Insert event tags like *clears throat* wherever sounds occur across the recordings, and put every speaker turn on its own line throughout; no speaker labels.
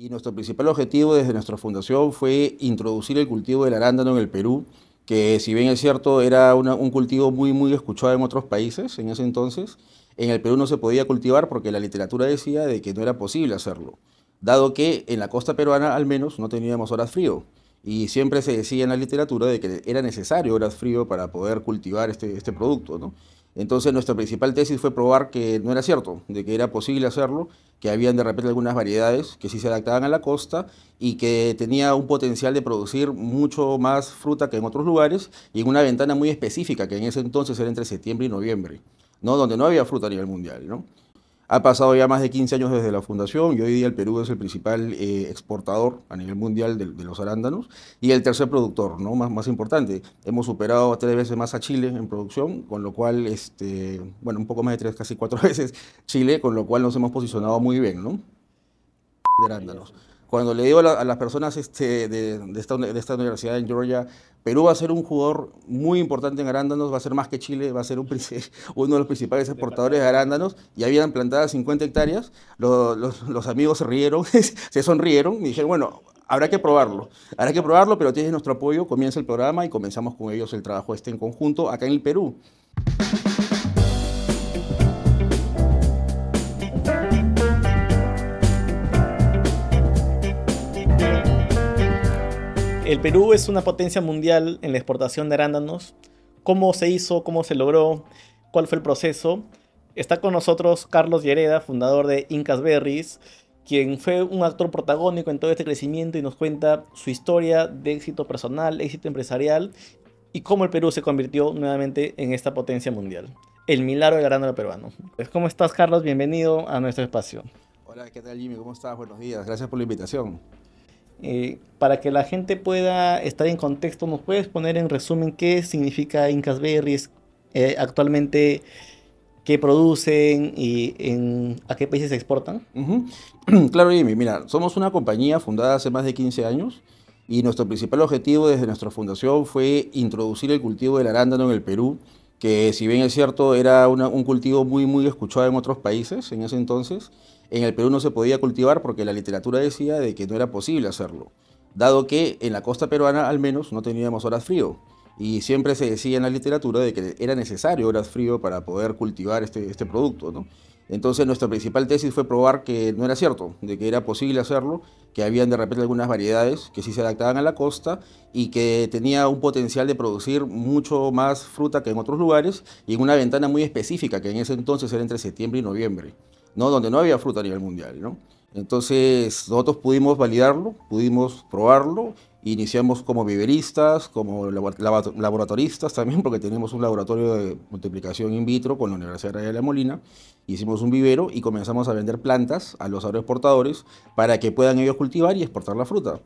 Y nuestro principal objetivo desde nuestra fundación fue introducir el cultivo del arándano en el Perú, que si bien es cierto era un cultivo muy, muy escuchado en otros países en ese entonces, en el Perú no se podía cultivar porque la literatura decía de que no era posible hacerlo, dado que en la costa peruana al menos no teníamos horas frío. Y siempre se decía en la literatura de que era necesario horas frío para poder cultivar este, este producto. ¿no? Entonces nuestra principal tesis fue probar que no era cierto, de que era posible hacerlo, que habían de repente algunas variedades que sí se adaptaban a la costa y que tenía un potencial de producir mucho más fruta que en otros lugares y en una ventana muy específica que en ese entonces era entre septiembre y noviembre, ¿no? donde no había fruta a nivel mundial. ¿no? Ha pasado ya más de 15 años desde la fundación y hoy día el Perú es el principal eh, exportador a nivel mundial de, los arándanos y el tercer productor, ¿no? Más, importante. Hemos superado tres veces más a Chile en producción, con lo cual, este, bueno, un poco más de tres, casi cuatro *laughs* veces Chile, con lo cual nos hemos posicionado muy bien, ¿no? De arándanos. Cuando le digo a, las personas este, de, esta, universidad en Georgia, Perú va a ser un jugador muy importante en arándanos, va a ser más que Chile, va a ser *laughs* uno de los principales exportadores de arándanos. y habían plantado 50 hectáreas, los, los amigos se rieron, *laughs* se sonrieron y dijeron, bueno, habrá que probarlo. Habrá que probarlo, pero tienes nuestro apoyo. Comienza el programa y comenzamos con ellos el trabajo este en conjunto acá en el Perú.
el Perú es una potencia mundial en la exportación de arándanos. ¿Cómo se hizo? ¿Cómo se logró? ¿Cuál fue el proceso? Está con nosotros Carlos Llereda, fundador de Incas Berries, quien fue un actor protagónico en todo este crecimiento y nos cuenta su historia de éxito personal, éxito empresarial y cómo el Perú se convirtió nuevamente en esta potencia mundial. El milagro del arándano peruano. Pues, ¿Cómo estás, Carlos? Bienvenido a nuestro espacio.
Hola, ¿qué tal, Jimmy? ¿Cómo estás? Buenos días. Gracias por la
invitación. Eh, para que la gente pueda estar en contexto, ¿nos puedes poner en resumen qué significa Incas Berries eh, actualmente? ¿Qué producen y a qué países se exportan? *clears throat* claro, Jimmy, mira, somos una
compañía fundada hace más de 15 años y nuestro principal objetivo desde nuestra fundación fue introducir el cultivo del arándano en el Perú, que si bien es cierto era un cultivo muy, muy escuchado en otros países en ese entonces, en el Perú no se podía cultivar porque la literatura decía de que no era posible hacerlo, dado que en la costa peruana al menos no teníamos horas frío. Y siempre se decía en la literatura de que era necesario horas frío para poder cultivar este, este producto. ¿no? Entonces nuestra principal tesis fue probar que no era cierto, de que era posible hacerlo, que habían de repente algunas variedades que sí se adaptaban a la costa y que tenía un potencial de producir mucho más fruta que en otros lugares y en una ventana muy específica que en ese entonces era entre septiembre y noviembre. ¿no? donde no había fruta a nivel mundial. Entonces nosotros pudimos validarlo, pudimos probarlo, iniciamos como viveristas, como laboratoristas también, *laughs* porque tenemos un laboratorio de multiplicación in vitro con la Universidad de La Molina, hicimos un vivero y comenzamos a vender plantas a los agroexportadores para que puedan ellos cultivar y exportar la fruta.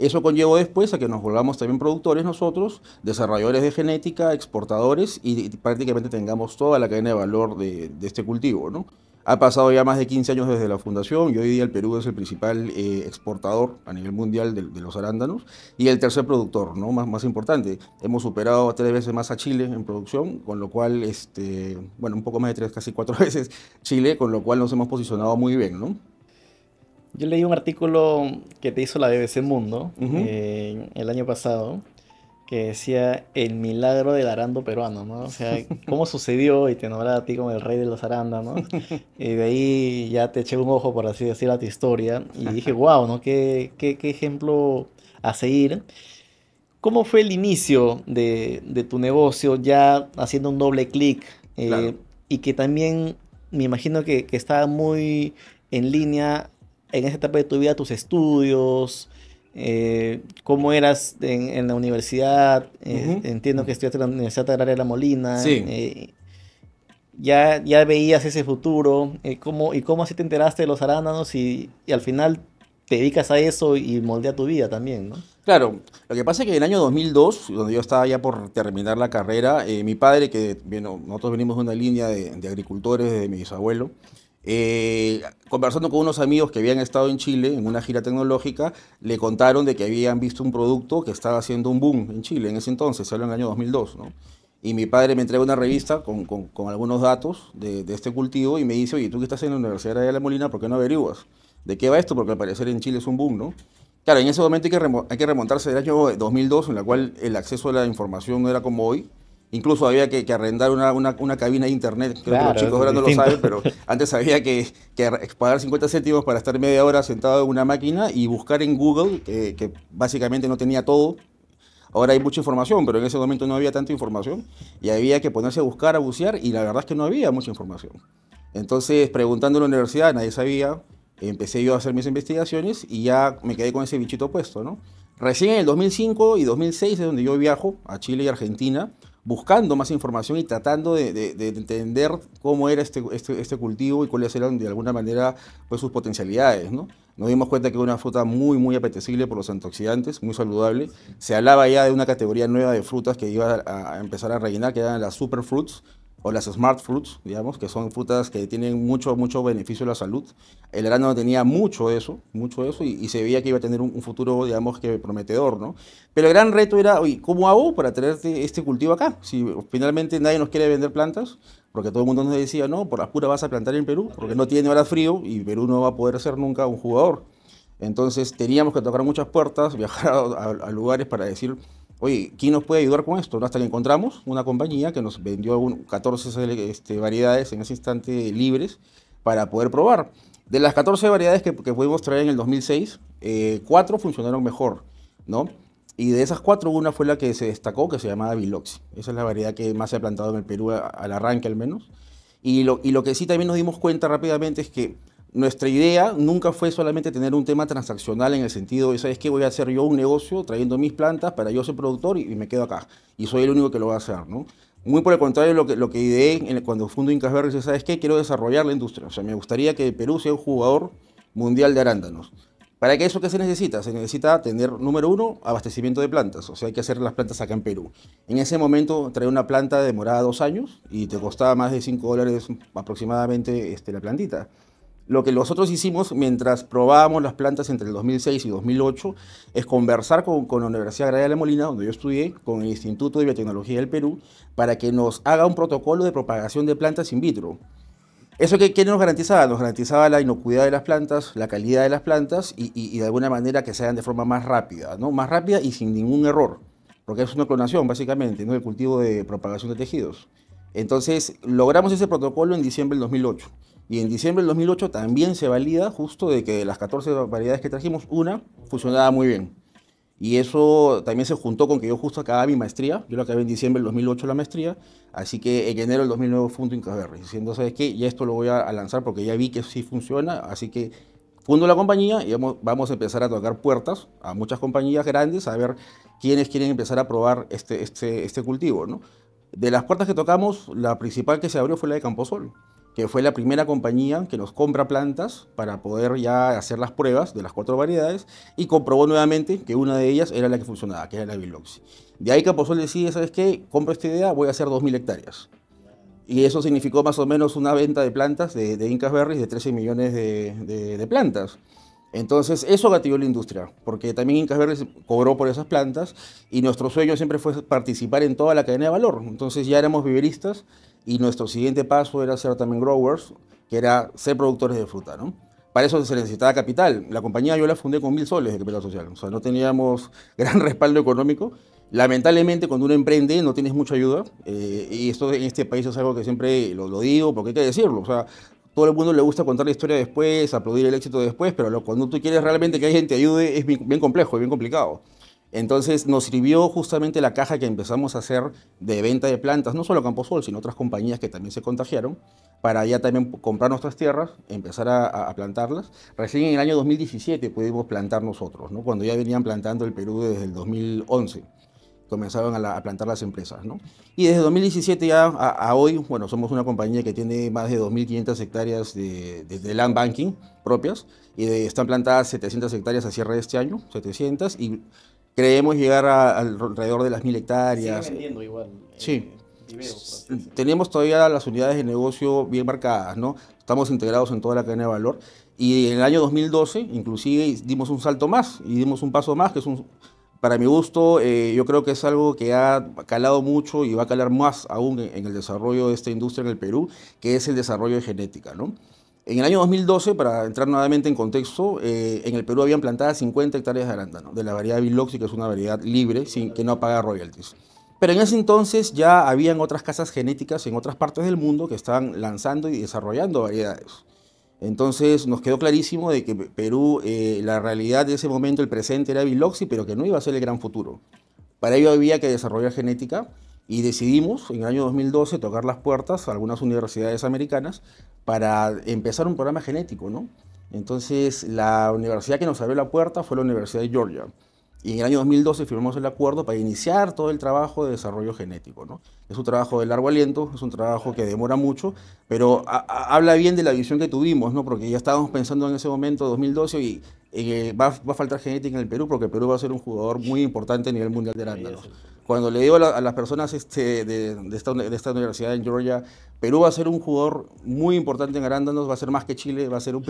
Eso conllevó después a que nos volvamos también productores nosotros, desarrolladores de genética, exportadores y prácticamente tengamos toda la cadena de valor de, de este cultivo, ¿no? Ha pasado ya más de 15 años desde la fundación y hoy día el Perú es el principal eh, exportador a nivel mundial de, los arándanos y el tercer productor, ¿no? Más, importante. Hemos superado tres veces más a Chile en producción, con lo cual, este, bueno, un poco más de tres, casi cuatro *laughs*
veces Chile, con lo cual nos hemos posicionado muy bien, ¿no? Yo leí un artículo que te hizo la BBC Mundo eh, el año pasado que decía el milagro del arando peruano, ¿no? O sea, *laughs* cómo sucedió y te nombraba a ti como el rey de los ¿no? *laughs* Y de ahí ya te eché un ojo, por así decirlo, a tu historia. Y dije, wow, ¿no? ¿Qué, ejemplo a seguir? ¿Cómo fue el inicio de, tu negocio ya haciendo un doble clic? Eh, y que también me imagino que, que estaba muy en línea en esa etapa de tu vida, tus estudios, eh, cómo eras en, la universidad, eh, entiendo que estudiaste en la Universidad Agraria de La Molina, sí. Eh, ya, ya veías ese futuro, cómo, y cómo así te enteraste de los arándanos y, al final te dedicas a eso y moldea tu vida también, ¿no?
Claro, lo que pasa es que en el año 2002, donde yo estaba ya por terminar la carrera, mi padre, que nosotros venimos de una línea de, de agricultores de mi bisabuelo, eh, conversando con unos amigos que habían estado en Chile en una gira tecnológica, le contaron de que habían visto un producto que estaba haciendo un boom en Chile en ese entonces, se en el año 2002, ¿no? Y mi padre me entrega una revista con, con, algunos datos de, de, este cultivo y me dice, oye, tú que estás en la Universidad de La Molina, ¿por qué no averiguas? ¿De qué va esto? Porque al parecer en Chile es un boom, ¿no? Claro, en ese momento hay que, remontarse del año 2002, en la cual el acceso a la información no era como hoy, Incluso había que, arrendar una, una, cabina de internet. Creo que los chicos ahora no lo saben, pero *laughs* antes había que, pagar 50 céntimos para estar media hora sentado en una máquina y buscar en Google, que, que básicamente no tenía todo. Ahora hay mucha información, pero en ese momento no había tanta información y había que ponerse a buscar, a bucear y la verdad es que no había mucha información. Entonces, preguntando en la universidad, nadie sabía, empecé yo a hacer mis investigaciones y ya me quedé con ese bichito puesto, ¿no? Recién en el 2005 y 2006 es donde yo viajo a Chile y Argentina buscando más información y tratando de, entender cómo era este, este, este, cultivo y cuáles eran de alguna manera pues, sus potencialidades. ¿no? Nos dimos cuenta que era una fruta muy, muy apetecible por los antioxidantes, muy saludable. Se hablaba ya de una categoría nueva de frutas que iba a, empezar a rellenar, que eran las superfruits, o las smart fruits, digamos, que son frutas que tienen mucho, mucho beneficio a la salud. El grano tenía mucho eso, mucho eso, y, se veía que iba a tener un, futuro, digamos, que prometedor, ¿no? Pero el gran reto era, oye, ¿cómo hago para traerte este cultivo acá? Si finalmente nadie nos quiere vender plantas, porque todo el mundo nos decía, no, por la pura vas a plantar en Perú, porque no tiene ahora frío y Perú no va a poder ser nunca un jugador. Entonces teníamos que tocar muchas puertas, *laughs* viajar a lugares para decir, oye, ¿quién nos puede ayudar con esto? Hasta que encontramos una compañía que nos vendió 14 este, variedades en ese instante libres para poder probar. De las 14 variedades que, que pudimos traer en el 2006, eh, cuatro funcionaron mejor, ¿no? Y de esas cuatro, una fue la que se destacó, que se llamaba Viloxi. Esa es la variedad que más se ha plantado en el Perú, al arranque al menos. Y lo, y lo que sí también nos dimos cuenta rápidamente es que nuestra idea nunca fue solamente tener un tema transaccional en el sentido de, ¿sabes qué? Voy a hacer yo un negocio trayendo mis plantas para yo ser productor y, me quedo acá. Y soy el único que lo va a hacer, ¿no? Muy por el contrario, lo que, ideé cuando fundo Incas ¿sabes qué? Quiero desarrollar la industria. O sea, me gustaría que Perú sea un jugador mundial de arándanos. ¿Para qué eso qué se necesita? Se necesita tener, número uno, abastecimiento de plantas. O sea, hay que hacer las plantas acá en Perú. En ese momento, traer una planta demoraba dos años y te costaba más de 5 dólares aproximadamente este, la plantita. Lo que nosotros hicimos mientras probábamos las plantas entre el 2006 y 2008 es conversar con, con, la Universidad Agraria de la Molina, donde yo estudié, con el Instituto de Biotecnología del Perú, para que nos haga un protocolo de propagación de plantas in vitro. ¿Eso qué, nos garantizaba? Nos garantizaba la inocuidad de las plantas, la calidad de las plantas y, y, de alguna manera que se hagan de forma más rápida, ¿no? Más rápida y sin ningún error, porque es una clonación básicamente, ¿no? El cultivo de propagación de tejidos. Entonces, logramos ese protocolo en diciembre del 2008. Y en diciembre del 2008 también se valida justo de que de las 14 variedades que trajimos, una funcionaba muy bien. Y eso también se juntó con que yo justo acababa mi maestría, yo lo acabé en diciembre del 2008 la maestría, así que en enero del 2009 fundo Incaverre, diciendo, ¿sabes qué? Ya esto lo voy a lanzar porque ya vi que sí funciona, así que fundo la compañía y vamos, vamos, a empezar a tocar puertas a muchas compañías grandes a ver quiénes quieren empezar a probar este, este, este cultivo. ¿no? De las puertas que tocamos, la principal que se abrió fue la de Camposol que fue la primera compañía que nos compra plantas para poder ya hacer las pruebas de las cuatro variedades y comprobó nuevamente que una de ellas era la que funcionaba, que era la Biloxi. De ahí Caposol decide, ¿sabes qué? Compro esta idea, voy a hacer 2.000 hectáreas. Y eso significó más o menos una venta de plantas de, de Incas Berries de 13 millones de, plantas. Entonces, eso gatilló la industria, porque también Incas Verdes cobró por esas plantas y nuestro sueño siempre fue participar en toda la cadena de valor. Entonces, ya éramos viveristas y nuestro siguiente paso era ser también growers, que era ser productores de fruta, ¿no? Para eso se necesitaba capital. La compañía yo la fundé con mil soles de capital social. O sea, no teníamos *laughs* gran respaldo económico. Lamentablemente, cuando uno emprende, no tienes mucha ayuda. Eh, y esto en este país es algo que siempre lo, digo porque hay que decirlo. O sea, todo el mundo le gusta contar la historia después, aplaudir el éxito después, pero cuando tú quieres realmente que alguien te ayude es bien, bien complejo y bien complicado. Entonces nos sirvió justamente la caja que empezamos a hacer de venta de plantas, no solo Camposol, sino otras compañías que también se contagiaron, para ya también comprar nuestras tierras, empezar a, plantarlas. Recién en el año 2017 pudimos plantar nosotros, ¿no? cuando ya venían plantando el Perú desde el 2011 comenzaban a, plantar las empresas. ¿no? Y desde 2017 ya a, hoy, bueno, somos una compañía que tiene más de 2.500 hectáreas de, land banking propias y están plantadas 700 hectáreas a cierre de este año, 700, y Creemos llegar a, alrededor de las mil hectáreas. vendiendo igual. Eh, sí. Tenemos todavía las unidades de negocio bien marcadas, ¿no? Estamos integrados en toda la cadena de valor. Y en el año 2012, inclusive, dimos un salto más y dimos un paso más, que es un, para mi gusto, eh, yo creo que es algo que ha calado mucho y va a calar más aún en el desarrollo de esta industria en el Perú, que es el desarrollo de genética, ¿no? En el año 2012, para entrar nuevamente en contexto, eh, en el Perú habían plantado 50 hectáreas de arándano, de la variedad Biloxi, que es una variedad libre, sin, que no paga royalties. Pero en ese entonces ya habían otras casas genéticas en otras partes del mundo que estaban lanzando y desarrollando variedades. Entonces nos quedó clarísimo de que Perú, eh, la realidad de ese momento, el presente era Biloxi, pero que no iba a ser el gran futuro. Para ello había que desarrollar genética y decidimos en el año 2012 tocar las puertas a algunas universidades americanas para empezar un programa genético, ¿no? Entonces, la universidad que nos abrió la puerta fue la Universidad de Georgia. Y en el año 2012 firmamos el acuerdo para iniciar todo el trabajo de desarrollo genético. ¿no? Es un trabajo de largo aliento, es un trabajo que demora mucho, pero habla bien de la visión que tuvimos, ¿no? porque ya estábamos pensando en ese momento, 2012, y eh, va, a faltar genética en el Perú, porque el Perú va a ser un jugador muy importante a nivel mundial de arándanos cuando le digo a, las personas este, de, de, esta, universidad en Georgia, Perú va a ser un jugador muy importante en arándanos, va a ser más que Chile, va a ser *laughs* uno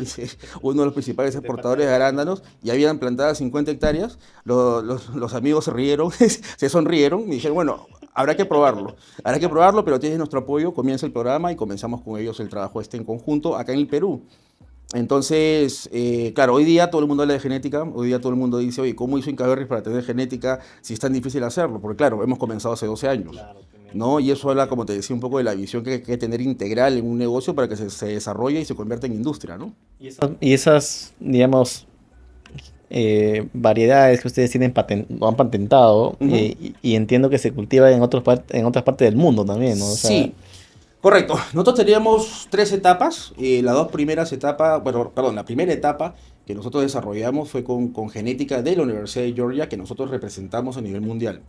de los principales exportadores de arándanos, y habían plantado 50 hectáreas, los, los amigos se rieron, *laughs* se sonrieron, y dijeron, bueno, habrá que probarlo, habrá que probarlo, pero tienes nuestro apoyo, comienza el programa y comenzamos con ellos el trabajo este en conjunto acá en el Perú. Entonces, eh, claro, hoy día todo el mundo habla de genética, hoy día todo el mundo dice, oye, ¿cómo hizo Incaberris para tener genética si es tan difícil hacerlo? Porque claro, hemos comenzado hace 12 años. ¿no? Y eso habla, como te decía, un poco de la visión que hay que tener integral en un negocio para que se, desarrolle y se convierta en industria. ¿no?
Y, esas, digamos, eh, variedades que ustedes tienen patent, han patentado eh, y, entiendo que se cultiva en, otros, en otras partes del mundo también. ¿no? sí.
Correcto. Nosotros teníamos tres etapas. y dos primeras etapas, bueno, perdón, la primera etapa que nosotros desarrollamos fue con, con, genética de la Universidad de Georgia que nosotros representamos a nivel mundial.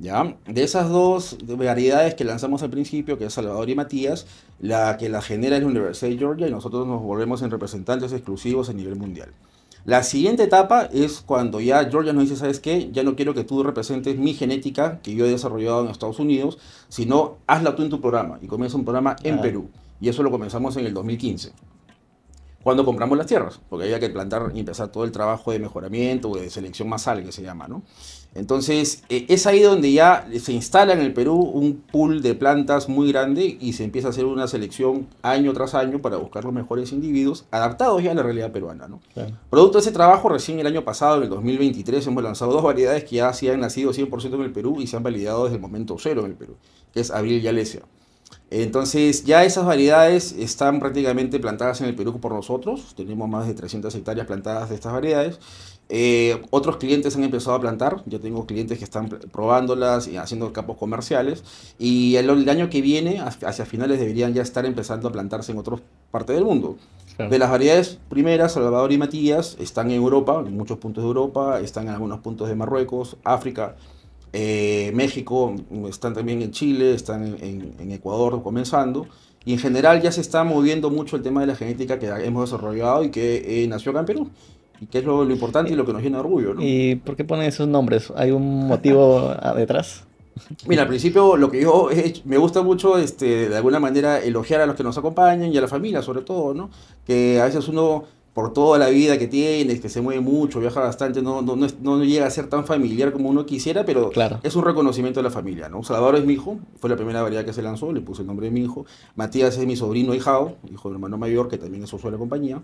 ¿Ya? De esas dos variedades que lanzamos al principio, que es Salvador y Matías, la que la genera es la Universidad de Georgia y nosotros nos volvemos en representantes exclusivos a nivel mundial. La siguiente etapa es cuando ya Georgia nos dice, ¿sabes qué? Ya no quiero que tú representes mi genética que yo he desarrollado en Estados Unidos, sino hazla tú en tu programa. Y comienza un programa en Perú. Y eso lo comenzamos en el 2015. Cuando compramos las tierras, porque había que plantar y empezar todo el trabajo de mejoramiento o de selección masal que se llama, ¿no? Entonces, e, es ahí donde ya se instala en el Perú un pool de plantas muy grande y se empieza a hacer una selección año tras año para buscar los mejores individuos adaptados ya a la realidad peruana. ¿no? Producto de ese trabajo, recién el año pasado, en el 2023, hemos lanzado dos variedades que ya sí han nacido 100% en el Perú y se han validado desde el momento cero en el Perú, que es Abril y Alesia. Entonces, ya esas variedades están prácticamente plantadas en el Perú por nosotros. Tenemos más de 300 hectáreas plantadas de estas variedades. Eh, otros clientes han empezado a plantar, yo tengo clientes que están probándolas y haciendo campos comerciales y el, año que viene, hacia finales, deberían ya estar empezando a plantarse en otras partes del mundo. De las variedades primeras, Salvador y Matías están en Europa, en muchos puntos de Europa, están en algunos puntos de Marruecos, África, eh, México, están también en Chile, están en, Ecuador comenzando. Y en general ya se está moviendo mucho el tema de la genética que hemos desarrollado y que eh, nació acá en Perú. Y que es lo, importante y lo que nos
llena de orgullo, ¿no? ¿Y por qué ponen esos nombres? ¿Hay un motivo *laughs* detrás? Mira, al
principio lo que yo me gusta mucho, este, de alguna manera, elogiar a los que nos acompañan y a la familia, sobre todo, ¿no? Que a veces uno, por toda la vida que tiene, que se mueve mucho, viaja bastante, no, no, no, llega a ser tan familiar como uno quisiera, pero claro. es un reconocimiento de la familia, ¿no? Salvador es mi hijo, fue la primera variedad que se lanzó, le puse el nombre de mi hijo. Matías es mi sobrino hijao, hijo mi hermano mayor, que también es socio de la compañía.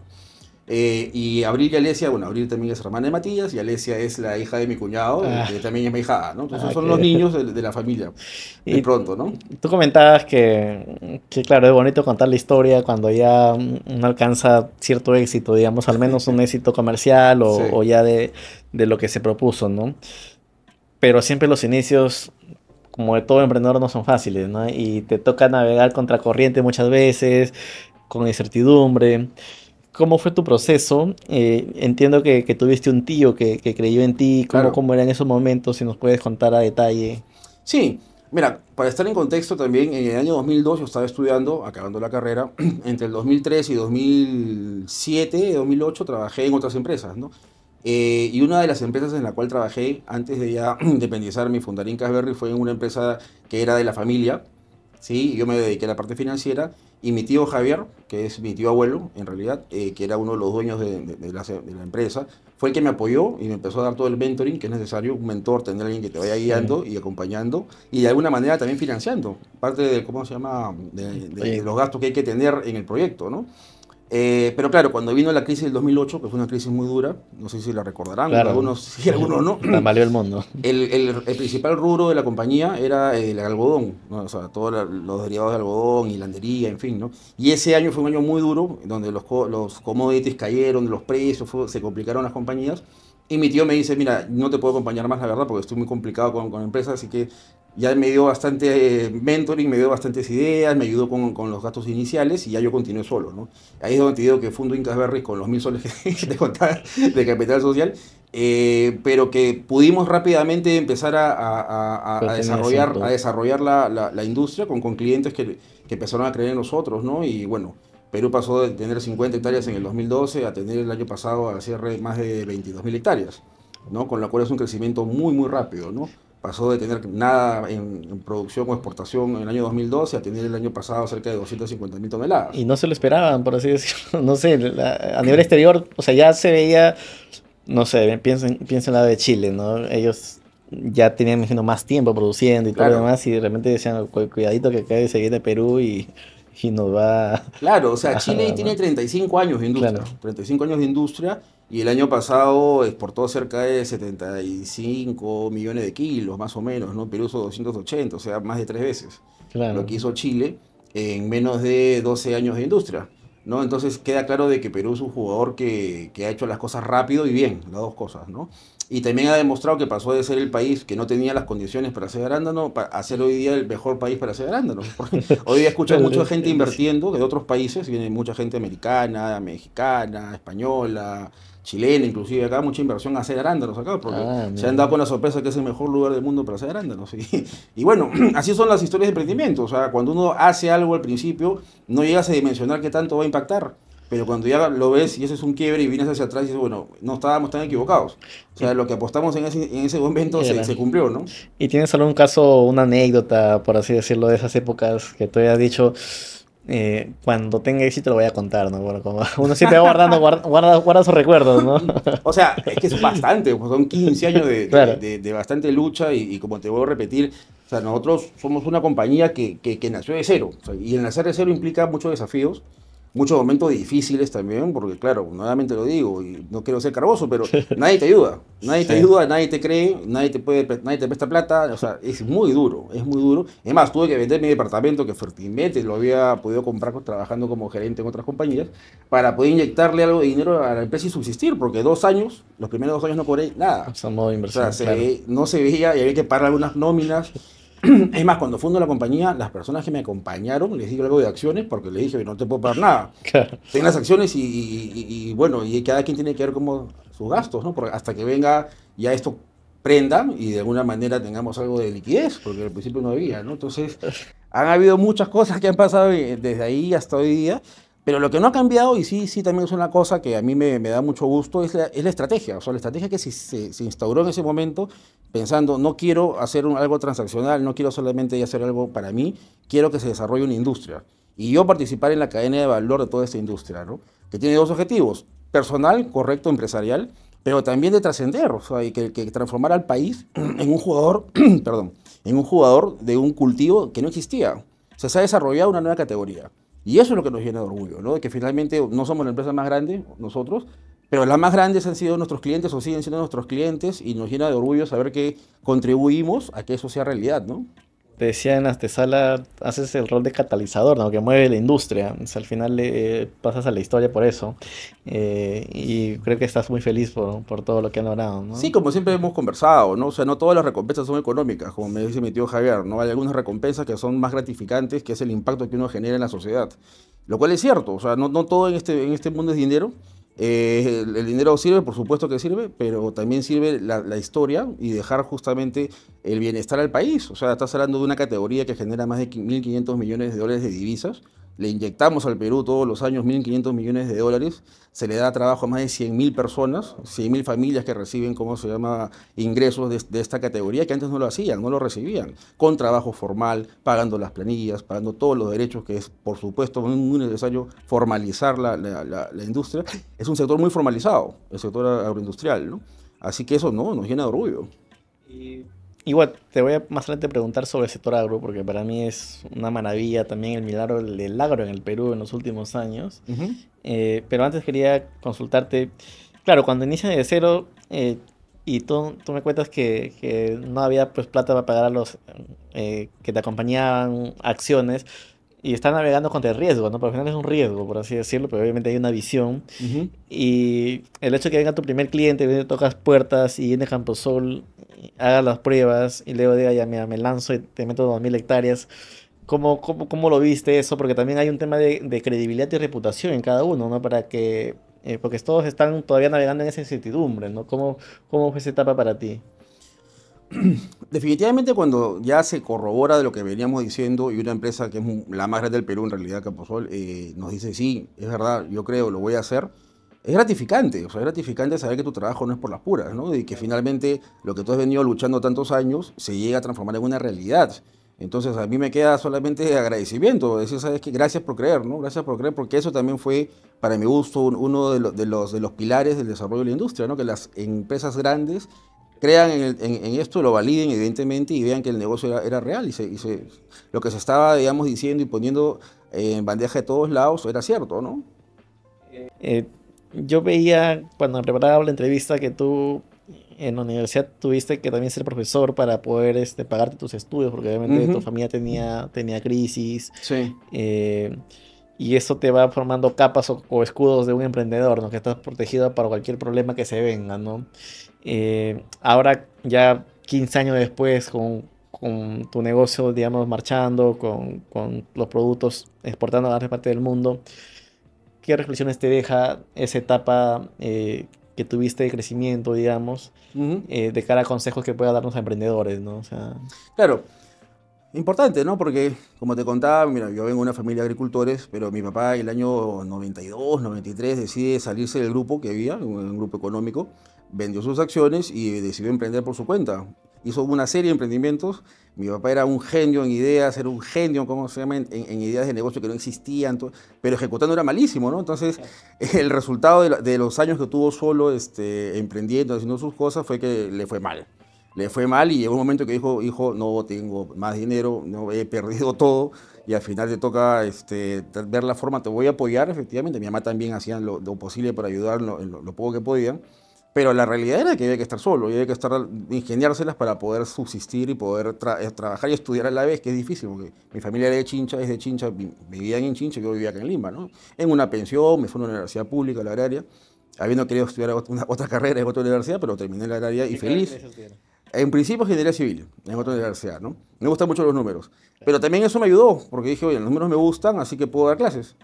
Eh, y Abril y Alesia, bueno, Abril también es hermana de Matías y Alesia es la hija de mi cuñado, y ah. que también es mi hija, ¿no? Entonces ah, son los niños de, la familia, y pronto, ¿no?
Tú comentabas que, que, claro, es bonito contar la historia cuando ya uno alcanza cierto éxito, digamos, al menos un *laughs* éxito comercial o, o ya de, de lo que se propuso, ¿no? Pero siempre los inicios como de todo emprendedor no son fáciles, ¿no? Y te toca navegar contra corriente muchas veces, con incertidumbre. ¿Cómo fue tu proceso? Eh, entiendo que, tuviste un tío que, creyó en ti. ¿Cómo, claro. eran esos momentos? Si nos puedes contar a detalle.
Sí, mira, para estar en contexto también, en el año 2002 yo estaba estudiando, acabando la carrera. *clears throat* Entre el 2003 y 2007, 2008 trabajé en otras empresas, ¿no? Eh, y una de las empresas en la cual trabajé antes de ya *clears throat* independizar mi fundar Incasberry fue en una empresa que era de la familia, ¿sí? Yo me dediqué a la parte financiera y mi tío Javier, que es mi tío abuelo, en realidad, eh, que era uno de los dueños de, la, empresa, fue el que me apoyó y me empezó a dar todo el mentoring que es necesario, un mentor, tener alguien que te vaya guiando y acompañando y de alguna manera también financiando parte de, ¿cómo se llama?, de, los gastos que hay que tener en el proyecto, ¿no? Eh, pero claro, cuando vino la crisis del 2008, que fue una crisis muy dura, no sé si la recordarán, algunos sí, *laughs* algunos no. Tambaleó el mundo. El, principal rubro de la compañía era el algodón, o sea, todos los derivados de algodón, hilandería, en fin, ¿no? Y ese año fue un año muy duro, donde los, los commodities cayeron, los precios, se complicaron las compañías. Y mi tío me dice, mira, no te puedo acompañar más, la verdad, porque estoy muy complicado con, con empresas así que ya me dio bastante eh, mentoring, me dio bastantes ideas, me ayudó con, los gastos iniciales y ya yo continué solo, ¿no? Ahí es donde te digo que fundo Incas Berry con los mil soles que *laughs* de capital social, eh, pero que pudimos rápidamente empezar a, desarrollar, a desarrollar la, industria con, con clientes que, empezaron a creer en nosotros, ¿no? Y bueno, Perú pasó de tener 50 hectáreas en el 2012 a tener el año pasado al cierre más de 22 mil hectáreas, ¿no? Con lo cual es un crecimiento muy, muy rápido, ¿no? pasó de tener nada en, producción o exportación en el año 2012 a tener el año pasado cerca de 250 mil toneladas.
Y no se lo esperaban, por así decirlo. *laughs* No sé, a nivel exterior, o sea, ya se veía, no sé, piensen en la de Chile, ¿no? Ellos ya tenían, más tiempo produciendo y todo lo demás, y de repente decían, cuidadito que acá se viene Perú y, y nos va.
Claro, o sea, Chile tiene 35 años de industria. 35 años de industria y el año pasado exportó cerca de 75 millones de kilos, más o menos, ¿no? Perú hizo 280, o sea, más de tres veces lo que hizo Chile en menos de 12 años de industria, ¿no? Entonces queda claro de que Perú es un jugador que, que ha hecho las cosas rápido y bien, las dos cosas, ¿no? Y también ha demostrado que pasó de ser el país que no tenía las condiciones para hacer arándano a ser hoy día el mejor país para hacer arándano. *laughs* hoy día escucho mucha gente invirtiendo de otros países, viene mucha gente americana, mexicana, española, chilena, inclusive acá mucha inversión a hacer arándanos acá, porque ah, se han dado con la sorpresa que es el mejor lugar del mundo para hacer arándanos. Y, bueno, *clears throat* así son las historias de emprendimiento. O sea, cuando uno hace algo al principio, no llegas a dimensionar qué tanto va a impactar. Pero cuando ya lo ves y ese es un quiebre y vienes hacia atrás y dices, bueno, no estábamos tan equivocados. O sea, lo que apostamos en ese, momento se, cumplió, ¿no?
¿Y tienes algún caso, una anécdota, por así decirlo, de esas épocas que tú has dicho, eh, cuando tenga éxito lo voy a contar, ¿no? Bueno, como *laughs* uno siempre va guardando, guarda, sus recuerdos, ¿no? o sea, es que es bastante,
pues, son 15 años de, bastante lucha y, como te voy a repetir, o sea, nosotros somos una compañía que, que, nació de cero, y el nacer de cero implica muchos desafíos, muchos momentos difíciles también, porque claro, nuevamente lo digo, y no quiero ser carboso, pero nadie te ayuda, *laughs* nadie te ayuda, nadie te cree, nadie te puede, nadie te presta plata, o sea, es muy duro, es muy duro. Es más, tuve que vender mi departamento que fuertemente lo había podido comprar trabajando como gerente en otras compañías, para poder inyectarle algo de dinero a la empresa y subsistir, porque dos años, los primeros dos años no cobré nada. O sea, no, se, no se veía y había que pagar algunas nóminas. *clears throat* Es más, cuando fundo la compañía, las personas que me acompañaron les dije algo de acciones porque les dije, que no te puedo pagar nada.
*laughs* Ten las
acciones y, bueno, y cada quien tiene que ver como sus gastos, ¿no? Porque hasta que venga ya esto prenda y de alguna manera tengamos algo de liquidez, porque al principio no había, ¿no? Entonces, han habido muchas cosas que han pasado desde ahí hasta hoy día pero lo que no ha cambiado, y sí, sí también es una cosa que a mí me, me da mucho gusto, es la, es la, estrategia. O sea, la estrategia que se, se, instauró en ese momento, pensando, no quiero hacer un, algo transaccional, no quiero solamente hacer algo para mí, quiero que se desarrolle una industria. Y yo participar en la cadena de valor de toda esta industria, ¿no? Que tiene dos objetivos, personal, correcto, empresarial, pero también de trascender, o sea, y que, que transformar al país *clears throat* en un jugador, *clears throat* perdón, en un jugador de un cultivo que no existía. O sea, se ha desarrollado una nueva categoría. Y eso es lo que nos llena de orgullo, ¿no? De que finalmente no somos la empresa más grande, nosotros, pero las más grandes han sido nuestros clientes o siguen siendo nuestros
clientes y nos llena de orgullo saber que contribuimos a que eso sea realidad, ¿no? te decía en antesala, haces el rol de catalizador, que mueve la industria. al final le eh, pasas a la historia por eso. Eh, y creo que estás muy feliz por, por todo lo que han logrado. Sí,
como siempre hemos conversado, ¿no? O sea, no todas las recompensas son económicas, como me dice mi tío Javier, ¿no? Hay algunas recompensas que son más gratificantes, que es el impacto que uno genera en la sociedad. Lo cual es cierto, o sea, no, no todo en este, en este mundo es dinero. Eh, el, dinero sirve, por supuesto que sirve, pero también sirve la, la, historia y dejar justamente el bienestar al país. O sea, estás hablando de una categoría que genera más de 1.500 millones de dólares de divisas le inyectamos al Perú todos los años 1.500 millones de dólares, se le da trabajo a más de 100.000 personas, 100.000 familias que reciben, ¿cómo se llama?, ingresos de, esta categoría que antes no lo hacían, no lo recibían, con trabajo formal, pagando las planillas, pagando todos los derechos, que es, por supuesto, muy necesario formalizar la, industria. Es un sector muy formalizado, el sector agroindustrial, ¿no? Así que eso no, nos llena de orgullo.
Igual, te voy a más adelante preguntar sobre el sector agro, porque para mí es una maravilla también el milagro del agro en el Perú en los últimos años. Eh, pero antes quería consultarte, claro, cuando inician de cero eh, y tú, tú, me cuentas que, que, no había pues plata para pagar a los eh, que te acompañaban acciones y están navegando contra el riesgo, ¿no? Porque al final es un riesgo, por así decirlo, pero obviamente hay una visión. Y el hecho de que venga tu primer cliente, tocas puertas y viene Camposol haga las pruebas y luego diga, ya, mira, me lanzo y te meto 2.000 hectáreas. ¿Cómo, ¿Cómo, lo viste eso? Porque también hay un tema de, credibilidad y reputación en cada uno, ¿no? Para que, eh, porque todos están todavía navegando en esa incertidumbre, ¿no? ¿Cómo, ¿Cómo fue esa etapa para ti?
*clears throat* Definitivamente cuando ya se corrobora de lo que veníamos diciendo y una empresa que es la más grande del Perú en realidad, Caposol, eh, nos dice, sí, es verdad, yo creo, lo voy a hacer, es gratificante, o sea, es gratificante saber que tu trabajo no es por las puras, ¿no? Y que finalmente lo que tú has venido luchando tantos años se llega a transformar en una realidad. Entonces a mí me queda solamente agradecimiento, decir, sabes que gracias por creer, ¿no? Gracias por creer, porque eso también fue, para mi gusto, uno de, los, de los, pilares del desarrollo de la industria, ¿no? Que las empresas grandes crean en, esto, lo validen evidentemente y vean que el negocio era, real y, se, lo que se estaba, digamos, diciendo y poniendo en bandeja de todos lados era cierto, ¿no?
Eh, yo veía cuando preparaba la entrevista que tú en la universidad tuviste que también ser profesor para poder este, pagarte tus estudios, porque obviamente tu familia tenía, tenía crisis. Sí. Eh, y eso te va formando capas o, escudos de un emprendedor, ¿no? Que estás protegido para cualquier problema que se venga, ¿no? Eh, ahora, ya 15 años después, con, tu negocio, digamos, marchando, con, los productos exportando a la parte del mundo, ¿Qué reflexiones te deja esa etapa eh, que tuviste de crecimiento, digamos, eh, de cara a consejos que pueda darnos a emprendedores, ¿no? sea...
Claro, importante, ¿no? Porque, como te contaba, mira, yo vengo de una familia de agricultores, pero mi papá el año 92, 93 decide salirse del grupo que había, un grupo económico, vendió sus acciones y decidió emprender por su cuenta hizo una serie de emprendimientos. Mi papá era un genio en ideas, era un genio, ¿cómo se llama?, en, ideas de negocio que no existían, pero ejecutando era malísimo, ¿no? Entonces, el resultado de, los años que tuvo solo este, emprendiendo, haciendo sus cosas, fue que le fue mal. Le fue mal y llegó un momento que dijo, hijo, no tengo más dinero, no, he perdido todo y al final te toca este, ver la forma, te voy a apoyar, efectivamente. Mi mamá también hacía lo, posible para ayudarlo en lo, lo poco que podían pero la realidad era que había que estar solo y había que estar, ingeniárselas para poder subsistir y poder eh, trabajar y estudiar a la vez, que es difícil, porque mi familia era de Chincha, es de Chincha, vivían en Chincha, yo vivía acá en Lima, ¿no? En una pensión, me fui a una universidad pública, la agraria, habiendo querido estudiar otra carrera en otra universidad, pero terminé la agraria y feliz. En principio, ingeniería civil, en otra universidad, ¿no? Me gustan mucho los números. Pero también eso me ayudó, porque dije, oye, los números me gustan, así que puedo dar clases.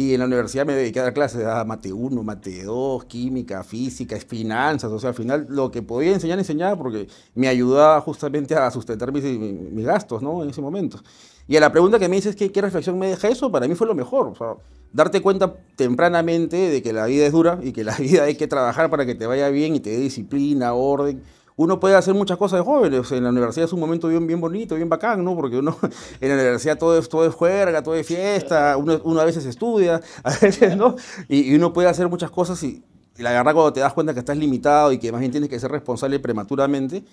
Y en la universidad me dediqué a dar clases, a mate 1, mate 2, química, física, finanzas, o sea, al final lo que podía enseñar, enseñaba porque me ayudaba justamente a sustentar mis, mis gastos, ¿no? En ese momento. Y a la pregunta que me dices, ¿qué, ¿qué reflexión me deja eso? Para mí fue lo mejor, o sea, darte cuenta tempranamente de que la vida es dura y que la *laughs* vida hay que trabajar para que te vaya bien y te dé disciplina, orden uno puede hacer muchas cosas de jóvenes. En la universidad es un momento bien, bonito, bien bacán, ¿no? Porque uno, *laughs* en la universidad todo es, todo es juerga, todo es fiesta, uno, a veces estudia, *laughs* a veces, ¿no? Y, uno puede hacer muchas cosas y, la verdad cuando te das cuenta que estás limitado y que más bien tienes que ser responsable prematuramente,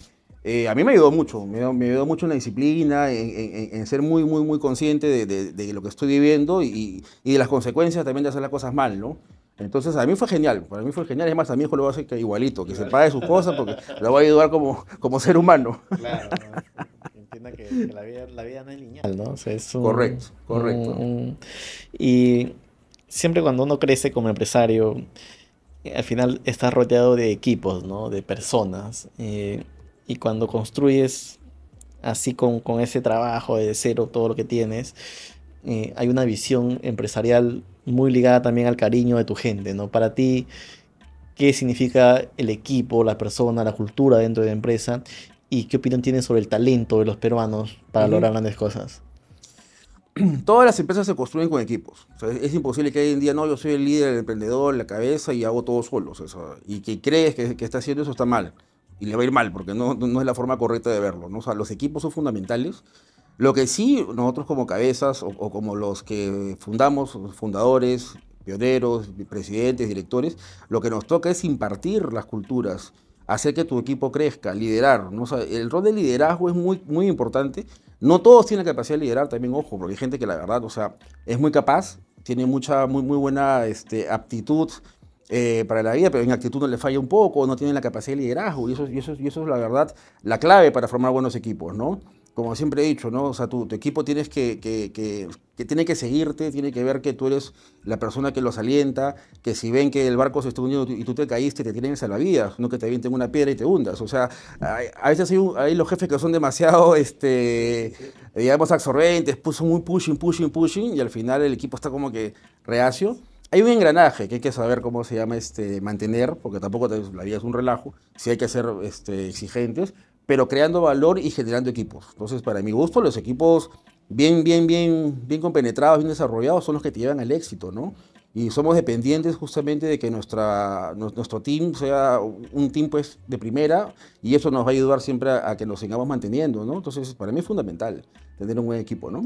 eh, a mí me ayudó mucho, me, ayudó mucho en la disciplina, en, ser muy, muy, muy consciente de, lo que estoy viviendo y, y, de las consecuencias también de hacer las cosas mal, ¿no? Entonces, a mí fue genial, para mí fue genial. Es más, a mi hijo lo va a hacer igualito, que se pague sus cosas porque lo va a ayudar
como, ser humano. Claro, entienda que, la, vida, no es lineal, ¿no? correcto, correcto. y siempre cuando uno crece como empresario, al final estás rodeado de equipos, ¿no? De personas. Eh, y cuando construyes así con, con ese trabajo de cero todo lo que tienes, eh, hay una visión empresarial muy ligada también al cariño de tu gente, ¿no? Para ti, ¿qué significa el equipo, la persona, la cultura dentro de la empresa? ¿Y qué opinión tienes sobre el talento de los peruanos para lograr grandes cosas?
*clears throat* Todas las empresas se construyen con equipos. es imposible que hoy en día, no, yo soy el líder, el emprendedor, la cabeza y hago todo solo. y que crees que, está haciendo eso está mal. Y le va a ir mal, porque no, es la forma correcta de verlo. ¿no? O sea, los equipos son fundamentales lo que sí, nosotros como cabezas o, como los que fundamos, fundadores, pioneros, presidentes, directores, lo que nos toca es impartir las culturas, hacer que tu equipo crezca, liderar. ¿no? el rol de liderazgo es muy, muy importante. No todos tienen capacidad de liderar, también ojo, porque hay gente que la verdad, o sea, es muy capaz, tiene mucha, muy, muy buena este, aptitud eh, para la vida, pero en actitud no le falla un poco, no tiene la capacidad de liderazgo, y eso, y eso es la verdad, la clave para formar buenos equipos, ¿no? como siempre he dicho, ¿no? O sea, tu, equipo tienes que, tiene que seguirte, tiene que ver que tú eres la persona que los alienta, que si ven que el barco se está hundiendo y tú te caíste, te tienen salvavidas, no que te avienten una piedra y te hundas. O sea, a veces hay, los jefes que son demasiado, este, digamos, absorbentes, puso muy pushing, pushing, pushing, y al final el equipo está como que reacio. Hay un engranaje que hay que saber cómo se llama este, mantener, porque tampoco la vida es un relajo, si hay que ser este, exigentes, pero creando valor y generando equipos. Entonces, para mi gusto, los equipos bien, bien, bien, bien compenetrados, bien desarrollados son los que te llevan al éxito, ¿no? Y somos dependientes justamente de que nuestra, nuestro team sea un team pues, de primera y eso nos va a ayudar siempre a, que nos sigamos manteniendo, ¿no? Entonces, para mí es fundamental tener un buen
equipo, ¿no?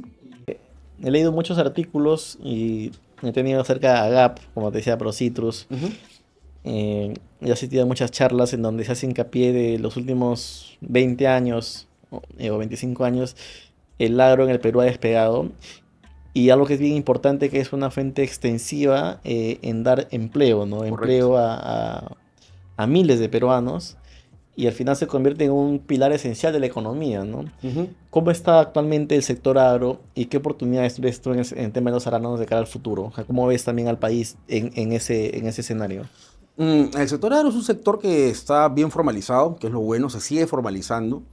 He leído muchos artículos y he tenido acerca de GAP como te decía, ProCitrus. Eh, yo he asistido muchas charlas en donde se hace hincapié de los últimos 20 años o 25 eh, años, el agro en el Perú ha despegado. Y algo que es bien importante, que es una fuente extensiva eh, en dar empleo, ¿no? Empleo a, miles de peruanos. Y al final se convierte en un pilar esencial de la economía, ¿no? ¿Cómo está actualmente el sector agro y qué oportunidades ves tú en el, tema de los de cara al futuro? ¿Cómo ves también al país en, en ese, en ese escenario?
Mm, el sector agro es un sector que está bien formalizado, que es lo bueno, se sigue formalizando.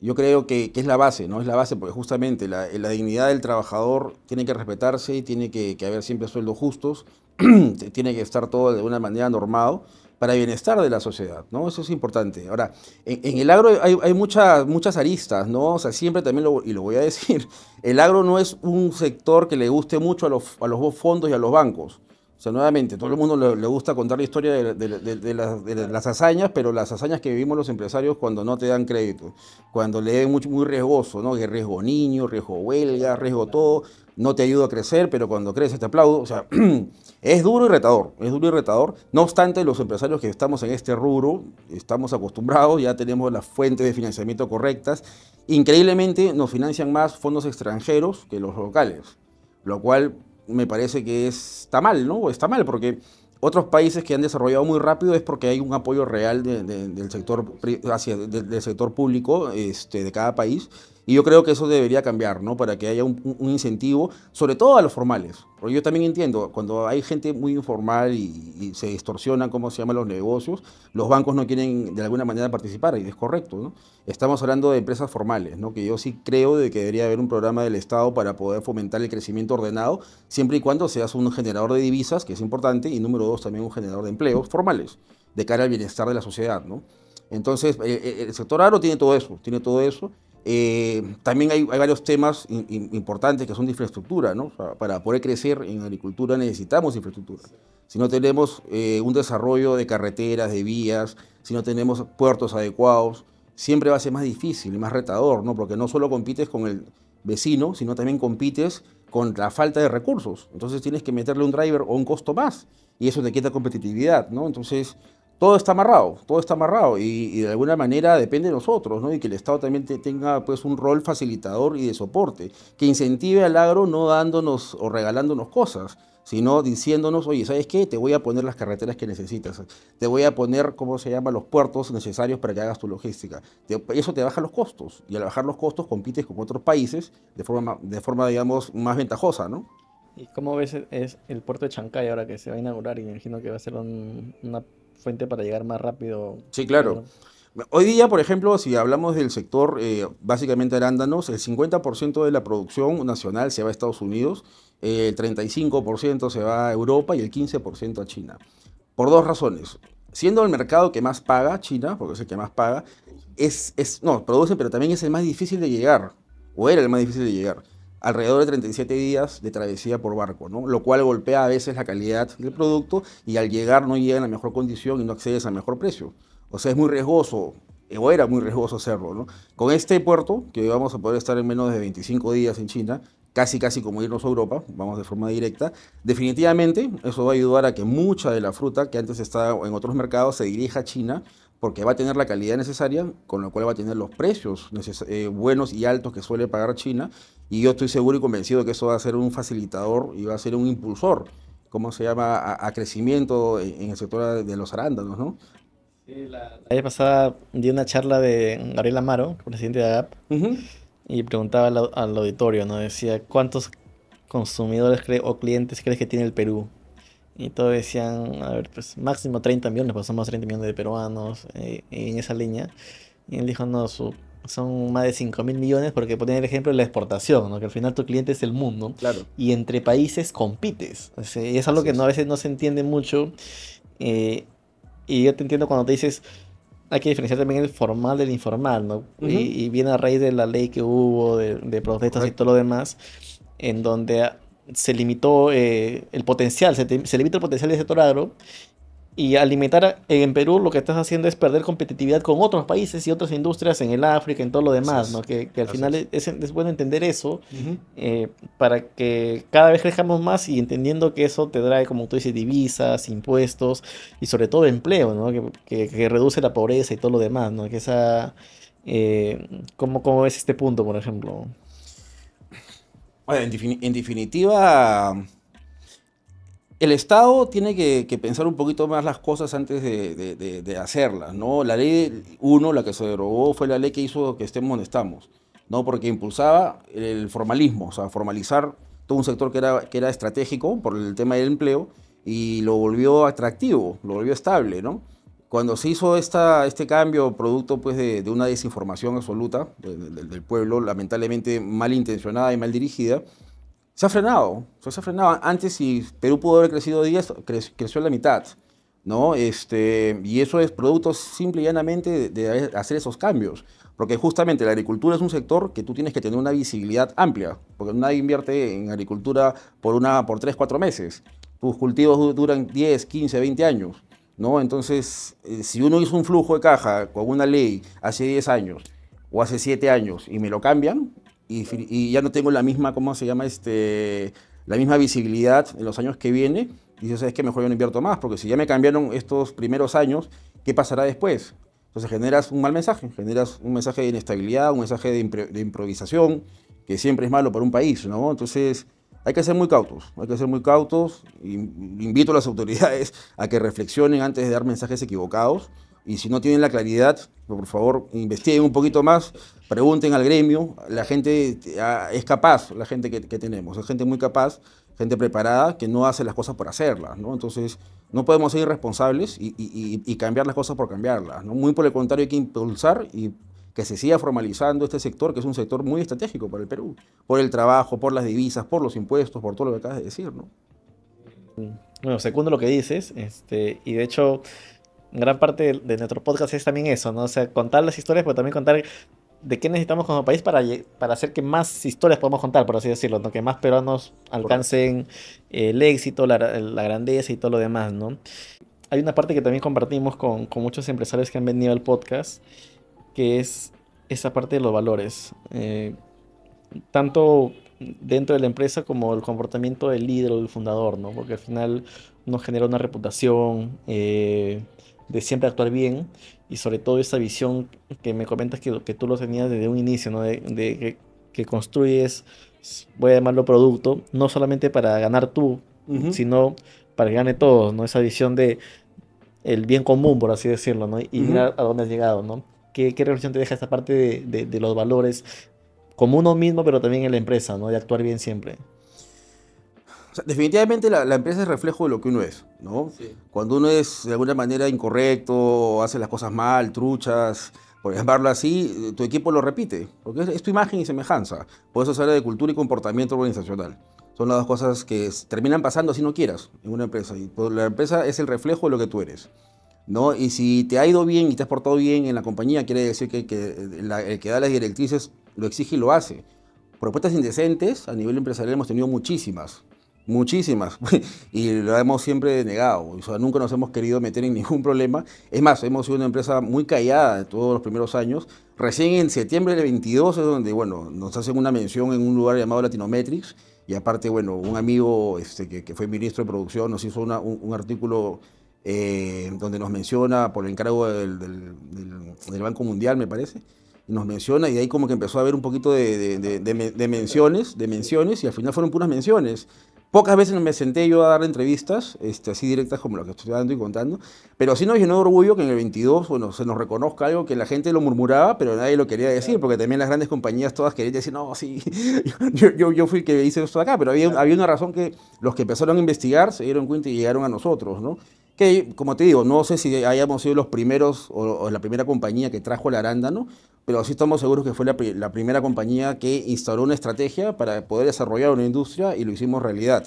Yo creo que, es la base, ¿no? Es la base porque justamente la, dignidad del trabajador tiene que respetarse, y tiene que, haber siempre sueldos justos, *clears throat* tiene que estar todo de una manera normado para el bienestar de la sociedad, ¿no? Eso es importante. Ahora, en, el agro hay, muchas, muchas aristas, ¿no? sea, siempre también, y lo voy a decir, *laughs* el agro no es un sector que le guste mucho a a los fondos y a los bancos. O sea, nuevamente, todo el mundo le, gusta contar la historia de, las, hazañas, pero las hazañas que vivimos los empresarios cuando no te dan crédito, cuando le es muy, muy riesgoso, ¿no? Que riesgo niño, riesgo huelga, riesgo todo, no te ayuda a crecer, pero cuando creces te aplaudo. O sea, *clears throat* es duro y retador, es duro y retador. No obstante, los empresarios que estamos en este rubro, estamos acostumbrados, ya tenemos las fuentes de financiamiento correctas. Increíblemente nos financian más fondos extranjeros que los locales, lo cual me parece que está mal, ¿no? Está mal, porque otros países que han desarrollado muy rápido es porque hay un apoyo real del, sector, del sector público este, de cada país y yo creo que eso debería cambiar, ¿no? Para que haya un, incentivo, sobre todo a los formales. Porque yo también entiendo, cuando hay gente muy informal y, se distorsionan cómo se llaman los negocios, los bancos no quieren de alguna manera participar, y es correcto, ¿no? Estamos hablando de empresas formales, ¿no? Que yo sí creo de que debería haber un programa del Estado para poder fomentar el crecimiento ordenado, siempre y cuando seas un generador de divisas, que es importante, y número dos, también un generador de empleos formales, de cara al bienestar de la sociedad, ¿no? Entonces, eh, eh, el sector agro tiene todo eso, tiene todo eso, eh, también hay, varios temas importantes que son de infraestructura, ¿no? para poder crecer en agricultura necesitamos infraestructura. Si no tenemos eh, un desarrollo de carreteras, de vías, si no tenemos puertos adecuados, siempre va a ser más difícil y más retador, ¿no? Porque no solo compites con el vecino, sino también compites con la falta de recursos. Entonces tienes que meterle un driver o un costo más y eso te quita competitividad, ¿no? Entonces todo está amarrado, todo está amarrado y, de alguna manera depende de nosotros, ¿no? Y que el Estado también tenga pues un rol facilitador y de soporte, que incentive al agro no dándonos o regalándonos cosas, sino diciéndonos, oye, ¿sabes qué? Te voy a poner las carreteras que necesitas, te voy a poner, ¿cómo se llama?, los puertos necesarios para que hagas tu logística. eso te baja los costos y al bajar los costos compites con otros países de forma, de forma digamos, más ventajosa, ¿no?
¿Y cómo ves es el puerto de Chancay ahora que se va a inaugurar? Y imagino que va a ser una fuente para llegar más rápido. Sí, claro.
Hoy día, por ejemplo, si hablamos del sector eh, básicamente arándanos, el 50% de la producción nacional se va a Estados Unidos, el 35% se va a Europa y el 15% a China. Por dos razones. Siendo el mercado que más paga, China, porque es el que más paga, es, es, no, produce, pero también es el más difícil de llegar, o era el más difícil de llegar alrededor de 37 días de travesía por barco, ¿no? lo cual golpea a veces la calidad del producto y al llegar no llega en la mejor condición y no accedes al mejor precio. O sea, es muy riesgoso, eh, o era muy riesgoso hacerlo. ¿no? Con este puerto, que hoy vamos a poder estar en menos de 25 días en China, casi casi como irnos a Europa, vamos de forma directa, definitivamente eso va a ayudar a que mucha de la fruta que antes estaba en otros mercados se dirija a China porque va a tener la calidad necesaria, con lo cual va a tener los precios eh, buenos y altos que suele pagar China, y yo estoy seguro y convencido que eso va a ser un facilitador y va a ser un impulsor, ¿cómo se llama?, a,
crecimiento en, el sector de los arándanos, ¿no? Sí, la, la pasada di una charla de Gabriel Amaro, presidente de AGAP, y preguntaba al, al, auditorio, ¿no? Decía, ¿cuántos consumidores o clientes crees que tiene el Perú? Y todos decían, a ver, pues máximo 30 millones, pues somos 30 millones de peruanos eh, en esa línea. Y él dijo, no, son más de 5 mil millones, porque poner el ejemplo de la exportación, ¿no? que al final tu cliente es el mundo. Claro. Y entre países compites. y es algo que No, a veces no se entiende mucho. Eh, y yo te entiendo cuando te dices, hay que diferenciar también el formal del informal, ¿no? y, viene a raíz de la ley que hubo, de, protestas y todo lo demás, en donde se limitó eh, el potencial, se, limita el potencial de sector agro. Y alimentar en Perú lo que estás haciendo es perder competitividad con otros países y otras industrias en el África, en todo lo demás, ¿no? Que, al final es, bueno entender eso eh, para que cada vez crezcamos más y entendiendo que eso te trae, como tú dices, divisas, impuestos y sobre todo empleo, Que, reduce la pobreza y todo lo demás, ¿no? Que esa... Eh, ¿cómo, ¿Cómo es este punto, por ejemplo?
en, definitiva, el Estado tiene que, pensar un poquito más las cosas antes de, hacerlas, ¿no? La ley 1, la que se derogó, fue la ley que hizo que estemos donde estamos, ¿no? Porque impulsaba el formalismo, o sea, formalizar todo un sector que era, que era estratégico por el tema del empleo y lo volvió atractivo, lo volvió estable, ¿no? Cuando se hizo esta, este cambio, producto pues, de, una desinformación absoluta del, pueblo, lamentablemente mal intencionada y mal dirigida, se ha frenado. se ha frenado. Antes, si Perú pudo haber crecido 10, creció la mitad. ¿no? Este, y eso es producto simple y llanamente de, hacer esos cambios. Porque justamente la agricultura es un sector que tú tienes que tener una visibilidad amplia, porque nadie invierte en agricultura por, una, por 3, 4 meses. Tus cultivos duran 10, 15, 20 años. ¿no? Entonces, eh, si uno hizo un flujo de caja con una ley hace 10 años o hace 7 años y me lo cambian y, ya no tengo la misma, ¿cómo se llama? Este, la misma visibilidad en los años que vienen, y es sabes que mejor yo no invierto más, porque si ya me cambiaron estos primeros años, ¿qué pasará después? Entonces generas un mal mensaje, generas un mensaje de inestabilidad, un mensaje de, improvisación, que siempre es malo para un país, ¿no? Entonces, hay que ser muy cautos, hay que ser muy cautos. Invito a las autoridades a que reflexionen antes de dar mensajes equivocados. Y si no tienen la claridad, por favor, investiguen un poquito más, pregunten al gremio. La gente ah, es capaz, la gente que, tenemos, es gente muy capaz, gente preparada que no hace las cosas por hacerlas. Entonces, no podemos ser irresponsables y, cambiar las cosas por cambiarlas. ¿no? Muy por el contrario, hay que impulsar y que se siga formalizando este sector, que es un sector muy estratégico para el Perú, por el trabajo, por las divisas, por los impuestos, por todo lo que acabas de decir, ¿no?
Bueno, segundo lo que dices, este, y de hecho, gran parte de nuestro podcast es también eso, ¿no? O sea, contar las historias, pero también contar de qué necesitamos como país para, para hacer que más historias podamos contar, por así decirlo, que más peruanos alcancen eh, el éxito, la, grandeza y todo lo demás. ¿no? Hay una parte que también compartimos con, con muchos empresarios que han venido al podcast que es esa parte de los valores, eh, tanto dentro de la empresa como el comportamiento del líder o del fundador, ¿no? Porque al final nos genera una reputación eh, de siempre actuar bien y sobre todo esa visión que me comentas que, que tú lo tenías desde un inicio, ¿no? De, que, construyes, voy a llamarlo producto, no solamente para ganar tú, sino para que gane todos, ¿no? Esa visión de el bien común, por así decirlo, ¿no? Y mirar a dónde has llegado, ¿no? ¿Qué, reflexión te deja esta parte de, los valores como uno mismo, pero también en la empresa, ¿no? De actuar bien siempre.
definitivamente la, empresa es reflejo de lo que uno es, ¿no? Cuando uno es de alguna manera incorrecto, hace las cosas mal, truchas, por llamarlo así, tu equipo lo repite, porque es, tu imagen y semejanza. Por eso se habla de cultura y comportamiento organizacional. Son las dos cosas que terminan pasando si no quieras en una empresa. Y la empresa es el reflejo de lo que tú eres. ¿no? Y si te ha ido bien y te has portado bien en la compañía, quiere decir que, eh, el que da las directrices lo exige y lo hace. Propuestas indecentes a nivel empresarial hemos tenido muchísimas, muchísimas, *laughs* y lo hemos siempre negado. nunca nos hemos querido meter en ningún problema. Es más, hemos sido una empresa muy callada de todos los primeros años. Recién en septiembre del 22 es donde, bueno, nos hacen una mención en un lugar llamado Latinometrics, y aparte, bueno, un amigo este, que, fue ministro de producción nos hizo un artículo eh, donde nos menciona por el encargo del, Banco Mundial, me parece, nos menciona, y de ahí como que empezó a haber un poquito de, menciones, de menciones, y al final fueron puras menciones. Pocas veces me senté yo a dar entrevistas, este, así directas como las que estoy dando y contando, pero sí nos llenó de orgullo que en el 22 bueno, se nos reconozca algo que la gente lo murmuraba, pero nadie lo quería decir, porque también las grandes compañías todas querían decir, no, sí, *laughs* yo, fui el que hice esto acá, pero había, había una razón que los que empezaron a investigar se dieron cuenta y llegaron a nosotros, ¿no? que como te digo, no sé si hayamos sido los primeros o, la primera compañía que trajo el arándano, pero sí estamos seguros que fue la, primera compañía que instauró una estrategia para poder desarrollar una industria y lo hicimos realidad,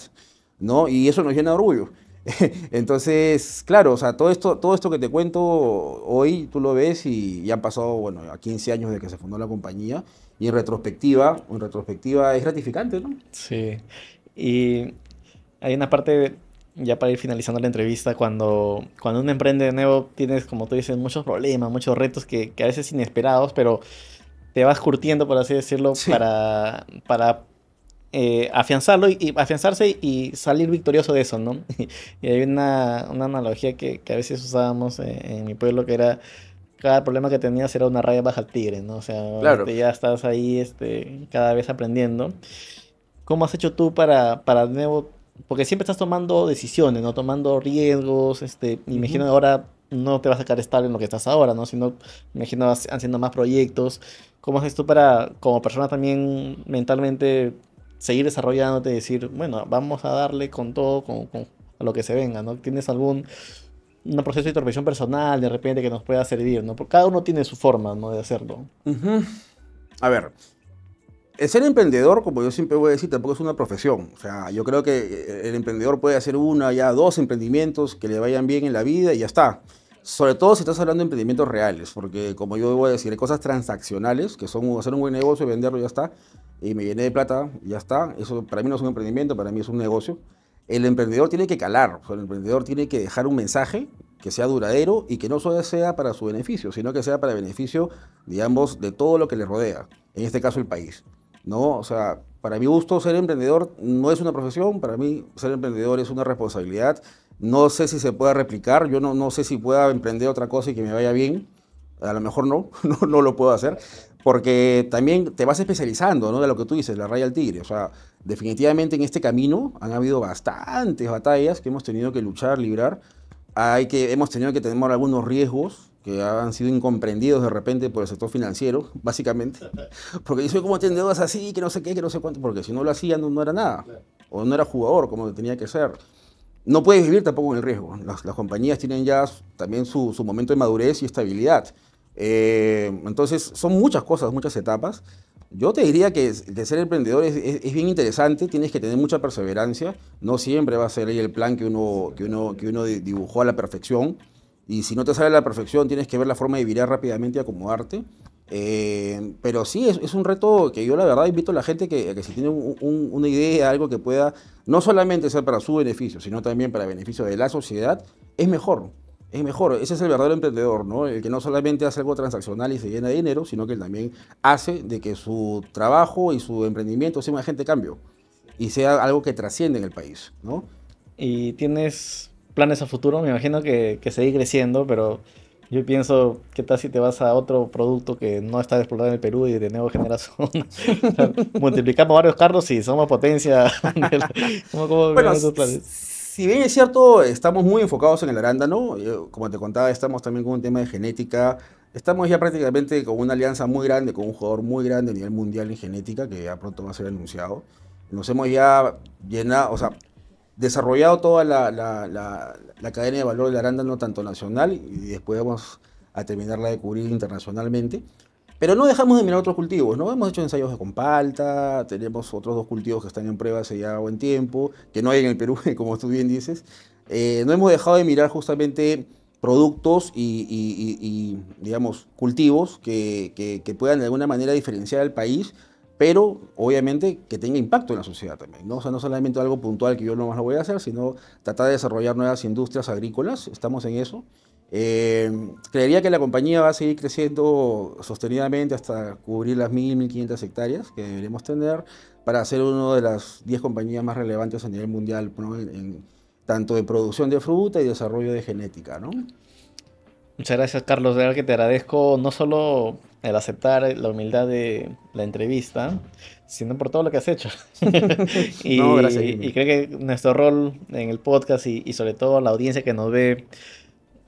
¿no? Y eso nos llena de orgullo. *laughs* Entonces, claro, o sea, todo esto, todo esto que te cuento hoy, tú lo ves y ya han pasado, bueno, a 15 años de que se fundó la compañía y en retrospectiva, en retrospectiva es gratificante,
¿no? Sí. Y hay una parte ya para ir finalizando la entrevista, cuando, cuando uno emprende de nuevo tienes, como tú dices, muchos problemas, muchos retos que, a veces inesperados, pero te vas curtiendo, por así decirlo, para, para eh, afianzarlo y, afianzarse y salir victorioso de eso, ¿no? *laughs* Y, hay una, analogía que, a veces usábamos eh, en, mi pueblo que era cada problema que tenías era una raya baja al tigre, ¿no? O sea, ya estás ahí este, cada vez aprendiendo. ¿Cómo has hecho tú para, para de nuevo porque siempre estás tomando decisiones, ¿no? Tomando riesgos, este, imagino ahora no te vas a quedar estable en lo que estás ahora, ¿no? Sino, imagino, haciendo más proyectos. ¿Cómo haces tú para, como persona también, mentalmente, seguir desarrollándote y decir, bueno, vamos a darle con todo, con, a lo que se venga, ¿no? ¿Tienes algún un proceso de intervención personal de repente que nos pueda servir, ¿no? Porque cada uno tiene su forma, ¿no? De hacerlo.
A ver, el ser emprendedor, como yo siempre voy a decir, tampoco es una profesión. O sea, yo creo que eh, el emprendedor puede hacer una, ya dos emprendimientos que le vayan bien en la vida y ya está. Sobre todo si estás hablando de emprendimientos reales, porque como yo voy a decir, hay cosas transaccionales que son hacer un buen negocio y venderlo, ya está. Y me llené de plata, ya está. Eso para mí no es un emprendimiento, para mí es un negocio. El emprendedor tiene que calar, el emprendedor tiene que dejar un mensaje que sea duradero y que no solo sea para su beneficio, sino que sea para beneficio, digamos, de todo lo que le rodea, en este caso el país. ¿no? O sea, para mi gusto ser emprendedor no es una profesión, para mí ser emprendedor es una responsabilidad. No sé si se pueda replicar, yo no, no sé si pueda emprender otra cosa y que me vaya bien. A lo mejor no, *laughs* no, lo puedo hacer, porque también te vas especializando, ¿no? De lo que tú dices, la raya al tigre. O sea, definitivamente en este camino han habido bastantes batallas que hemos tenido que luchar, librar. Hay que, hemos tenido que tener algunos riesgos, que han sido incomprendidos de repente por el sector financiero, básicamente, *laughs* porque yo soy como tendedores así, que no sé qué, que no sé cuánto, porque si no lo hacían no, era nada, o no era jugador como tenía que ser. No puedes vivir tampoco en el riesgo. Las, compañías tienen ya también su, momento de madurez y estabilidad. Eh, entonces, son muchas cosas, muchas etapas. Yo te diría que de ser emprendedor es, bien interesante, tienes que tener mucha perseverancia, no siempre va a ser el plan que uno, que uno, que uno dibujó a la perfección. Y si no te sale a la perfección, tienes que ver la forma de virar rápidamente y acomodarte. Eh, pero sí, es, es, un reto que yo la verdad invito a la gente que, que si tiene una idea, algo que pueda no solamente ser para su beneficio, sino también para beneficio de la sociedad, es mejor. Es mejor, ese es el verdadero emprendedor, ¿no? El que no solamente hace algo transaccional y se llena de dinero, sino que también hace de que su trabajo y su emprendimiento sea un agente de cambio y sea algo que trasciende en el país,
¿no? Y tienes planes a futuro? Me imagino que, que seguir creciendo, pero yo pienso, ¿qué tal si te vas a otro producto que no está explorado en el Perú y de nuevo generación *laughs* multiplicamos varios carros y somos potencia. *laughs* bueno, Si bien es cierto, estamos muy
enfocados en el arándano. como te contaba, estamos también con un tema de genética. Estamos ya prácticamente con una alianza muy grande, con un jugador muy grande a nivel mundial en genética, que ya pronto va a ser anunciado. Nos hemos ya llenado, o sea, desarrollado toda la, la, la, cadena de valor del arándano, tanto nacional y después vamos a terminarla de cubrir internacionalmente. Pero no dejamos de mirar otros cultivos, ¿no? Hemos hecho ensayos de compalta, tenemos otros dos cultivos que están en prueba hace ya buen tiempo, que no hay en el Perú, *laughs* como tú bien dices. Eh, no hemos dejado de mirar justamente productos y, digamos, cultivos que, que, que puedan de alguna manera diferenciar al país pero obviamente que tenga impacto en la sociedad también. ¿no? O sea, no solamente algo puntual que yo no más lo voy a hacer, sino tratar de desarrollar nuevas industrias agrícolas, estamos en eso. Eh, creería que la compañía va a seguir creciendo sostenidamente hasta cubrir las 1.000, 1.500 hectáreas que deberemos tener para ser una de las 10 compañías más relevantes a nivel mundial, tanto de producción de fruta y
desarrollo de genética. Muchas gracias, Carlos. De verdad que te agradezco no solo el aceptar la humildad de la entrevista, sino por todo lo que has hecho. *laughs* y, creo que nuestro rol en el podcast y, sobre todo la audiencia que nos ve,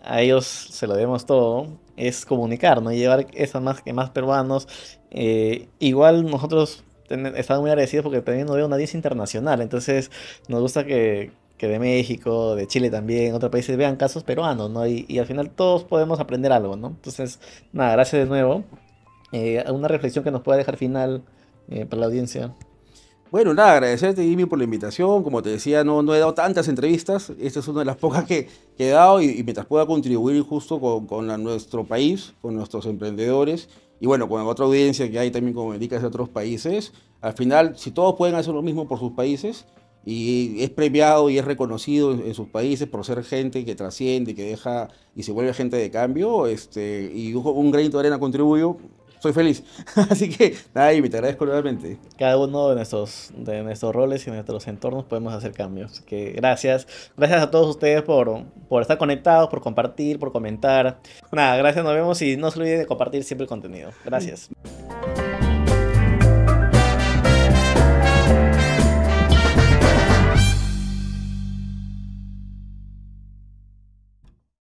a ellos se lo debemos todo, es comunicar, ¿no? Y llevar esas más que más peruanos. Eh, igual nosotros estamos muy agradecidos porque también nos ve una audiencia internacional, entonces nos gusta que, que de México, de Chile también, otros países vean casos peruanos, ¿no? Y, al final todos podemos aprender algo, ¿no? Entonces, nada, gracias de nuevo. Eh, ¿Alguna reflexión que nos pueda dejar final eh, para la audiencia? Bueno,
nada, agradecerte, Jimmy, por la invitación. Como te decía, no, no he dado tantas entrevistas. Esta es una de las pocas que, he dado y, mientras pueda contribuir justo con, nuestro país, con nuestros emprendedores y bueno, con otra audiencia que hay también como dedicas a otros países. Al final, si todos pueden hacer lo mismo por sus países, y es premiado y es reconocido en, sus países por ser gente que trasciende, que deja y se vuelve gente de cambio, este, y un, granito de arena contribuyo,
soy feliz. *laughs* Así que, nada, y te agradezco nuevamente. Cada uno de nuestros, de nuestros roles y nuestros entornos podemos hacer cambios. Así que gracias. Gracias a todos ustedes por, por estar conectados, por compartir, por comentar. Nada, gracias, nos vemos y no se olviden de compartir siempre el contenido. Gracias.